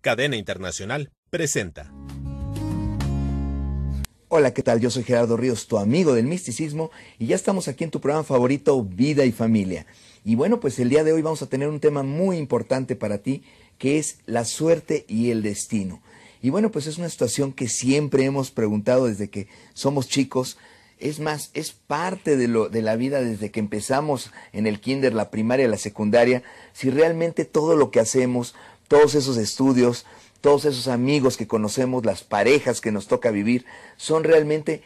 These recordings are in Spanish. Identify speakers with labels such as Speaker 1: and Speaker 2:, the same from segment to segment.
Speaker 1: Cadena Internacional presenta. Hola, ¿qué tal? Yo soy Gerardo Ríos, tu amigo del misticismo, y ya estamos aquí en tu programa favorito, Vida y Familia. Y bueno, pues el día de hoy vamos a tener un tema muy importante para ti, que es la suerte y el destino. Y bueno, pues es una situación que siempre hemos preguntado desde que somos chicos. Es más, es parte de, lo, de la vida desde que empezamos en el kinder, la primaria, la secundaria, si realmente todo lo que hacemos todos esos estudios, todos esos amigos que conocemos, las parejas que nos toca vivir, son realmente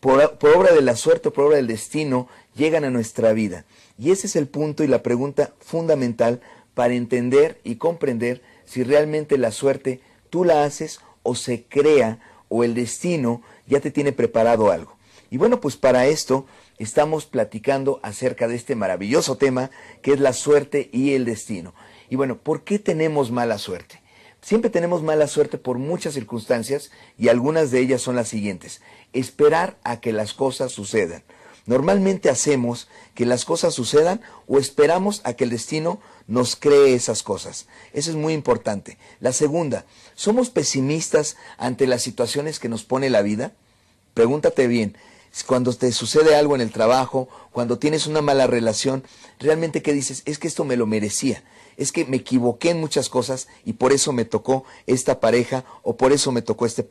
Speaker 1: por, obra de la suerte, o por obra del destino, llegan a nuestra vida. Y ese es el punto y la pregunta fundamental para entender y comprender si realmente la suerte tú la haces o se crea o el destino ya te tiene preparado algo. Y bueno, pues para esto estamos platicando acerca de este maravilloso tema que es la suerte y el destino. Y bueno, ¿por qué tenemos mala suerte? Siempre tenemos mala suerte por muchas circunstancias y algunas de ellas son las siguientes. Esperar a que las cosas sucedan. Normalmente hacemos que las cosas sucedan o esperamos a que el destino nos cree esas cosas. Eso es muy importante. La segunda, ¿somos pesimistas ante las situaciones que nos pone la vida? Pregúntate bien, cuando te sucede algo en el trabajo, cuando tienes una mala relación, realmente qué dices, es que esto me lo merecía, es que me equivoqué en muchas cosas y por eso me tocó esta pareja o por eso me tocó este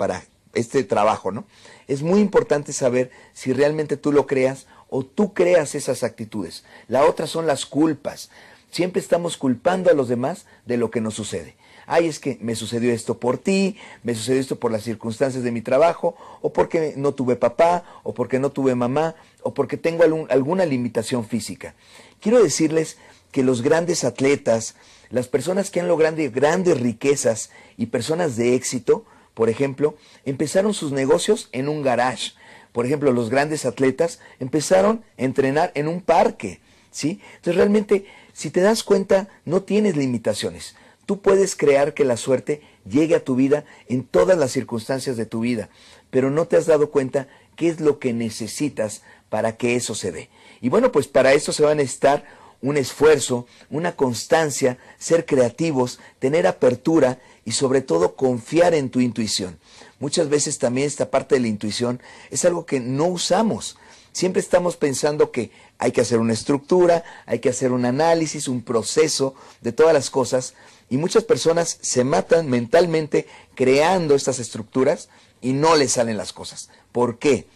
Speaker 1: este trabajo, ¿no? Es muy importante saber si realmente tú lo creas o tú creas esas actitudes. La otra son las culpas. Siempre estamos culpando a los demás de lo que nos sucede. Ay, es que me sucedió esto por ti, me sucedió esto por las circunstancias de mi trabajo, o porque no tuve papá, o porque no tuve mamá, o porque tengo alguna limitación física. Quiero decirles que los grandes atletas, las personas que han logrado grandes riquezas y personas de éxito, por ejemplo, empezaron sus negocios en un garage. Por ejemplo, los grandes atletas empezaron a entrenar en un parque, ¿sí? Entonces realmente, si te das cuenta, no tienes limitaciones. Tú puedes crear que la suerte llegue a tu vida en todas las circunstancias de tu vida, pero no te has dado cuenta qué es lo que necesitas para que eso se dé. Y bueno, pues para eso se van a estar un esfuerzo, una constancia, ser creativos, tener apertura y sobre todo confiar en tu intuición. Muchas veces también esta parte de la intuición es algo que no usamos. Siempre estamos pensando que hay que hacer una estructura, hay que hacer un análisis, un proceso de todas las cosas y muchas personas se matan mentalmente creando estas estructuras y no les salen las cosas. ¿Por qué?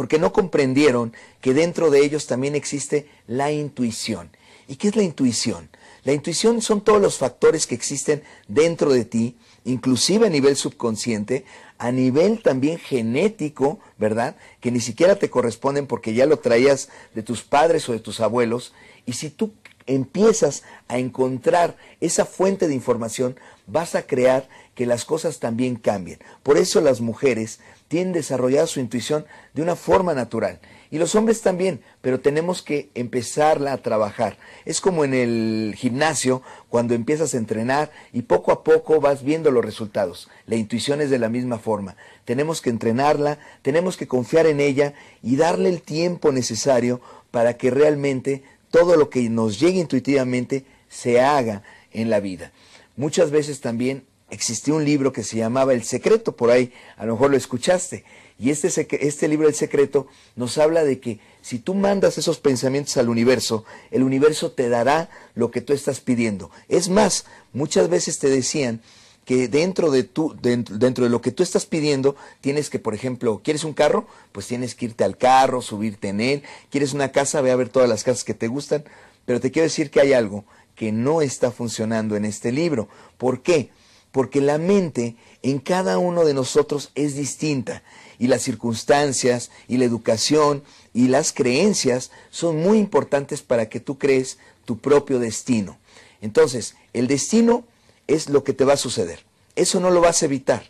Speaker 1: porque no comprendieron que dentro de ellos también existe la intuición. ¿Y qué es la intuición? La intuición son todos los factores que existen dentro de ti, inclusive a nivel subconsciente, a nivel también genético, ¿verdad? Que ni siquiera te corresponden porque ya lo traías de tus padres o de tus abuelos. Y si tú empiezas a encontrar esa fuente de información, vas a crear que las cosas también cambien. Por eso las mujeres tienen desarrollada su intuición de una forma natural. Y los hombres también, pero tenemos que empezarla a trabajar. Es como en el gimnasio, cuando empiezas a entrenar y poco a poco vas viendo los resultados. La intuición es de la misma forma. Tenemos que entrenarla, tenemos que confiar en ella y darle el tiempo necesario para que realmente todo lo que nos llegue intuitivamente se haga en la vida. Muchas veces también existió un libro que se llamaba El Secreto, por ahí a lo mejor lo escuchaste. Y este, este libro El Secreto nos habla de que si tú mandas esos pensamientos al universo, el universo te dará lo que tú estás pidiendo. Es más, muchas veces te decían que dentro de, tu, dentro, dentro de lo que tú estás pidiendo, tienes que, por ejemplo, ¿quieres un carro? Pues tienes que irte al carro, subirte en él. ¿Quieres una casa? Ve a ver todas las casas que te gustan. Pero te quiero decir que hay algo que no está funcionando en este libro. ¿Por qué? porque la mente en cada uno de nosotros es distinta y las circunstancias y la educación y las creencias son muy importantes para que tú crees tu propio destino. Entonces, el destino es lo que te va a suceder. Eso no lo vas a evitar,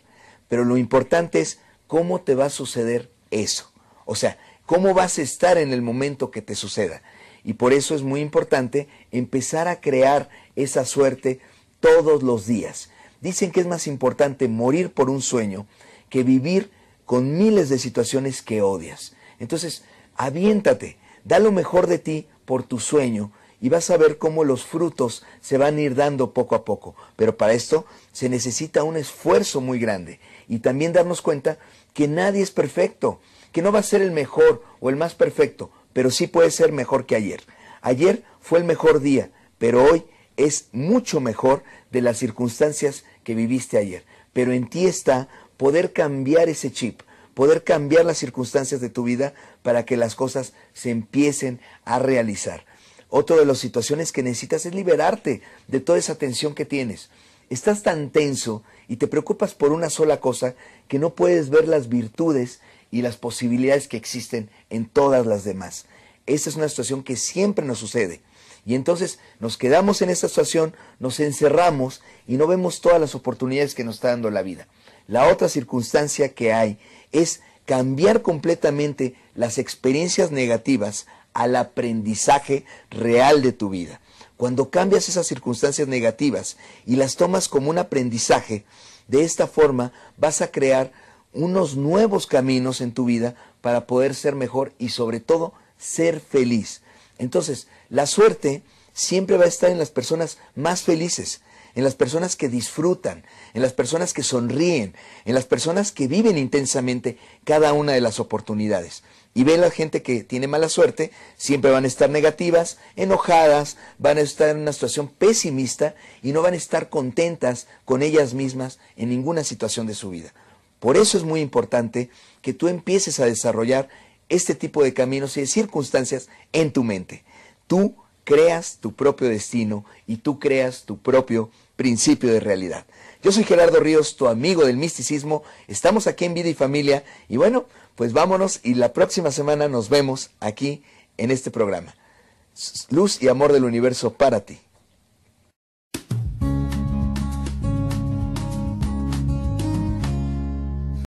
Speaker 1: pero lo importante es cómo te va a suceder eso. O sea, cómo vas a estar en el momento que te suceda. Y por eso es muy importante empezar a crear esa suerte todos los días. Dicen que es más importante morir por un sueño que vivir con miles de situaciones que odias. Entonces, aviéntate, da lo mejor de ti por tu sueño y vas a ver cómo los frutos se van a ir dando poco a poco. Pero para esto se necesita un esfuerzo muy grande y también darnos cuenta que nadie es perfecto, que no va a ser el mejor o el más perfecto, pero sí puede ser mejor que ayer. Ayer fue el mejor día, pero hoy es mucho mejor de las circunstancias que viviste ayer. Pero en ti está poder cambiar ese chip, poder cambiar las circunstancias de tu vida para que las cosas se empiecen a realizar. Otra de las situaciones que necesitas es liberarte de toda esa tensión que tienes. Estás tan tenso y te preocupas por una sola cosa que no puedes ver las virtudes y las posibilidades que existen en todas las demás. Esa es una situación que siempre nos sucede. Y entonces nos quedamos en esta situación, nos encerramos y no vemos todas las oportunidades que nos está dando la vida. La otra circunstancia que hay es cambiar completamente las experiencias negativas al aprendizaje real de tu vida. Cuando cambias esas circunstancias negativas y las tomas como un aprendizaje, de esta forma vas a crear unos nuevos caminos en tu vida para poder ser mejor y sobre todo ser feliz. Entonces, la suerte siempre va a estar en las personas más felices, en las personas que disfrutan, en las personas que sonríen, en las personas que viven intensamente cada una de las oportunidades. Y ve la gente que tiene mala suerte, siempre van a estar negativas, enojadas, van a estar en una situación pesimista y no van a estar contentas con ellas mismas en ninguna situación de su vida. Por eso es muy importante que tú empieces a desarrollar este tipo de caminos y de circunstancias en tu mente. Tú creas tu propio destino y tú creas tu propio principio de realidad. Yo soy Gerardo Ríos, tu amigo del misticismo. Estamos aquí en Vida y Familia y bueno, pues vámonos y la próxima semana nos vemos aquí en este programa. Luz y amor del universo para ti.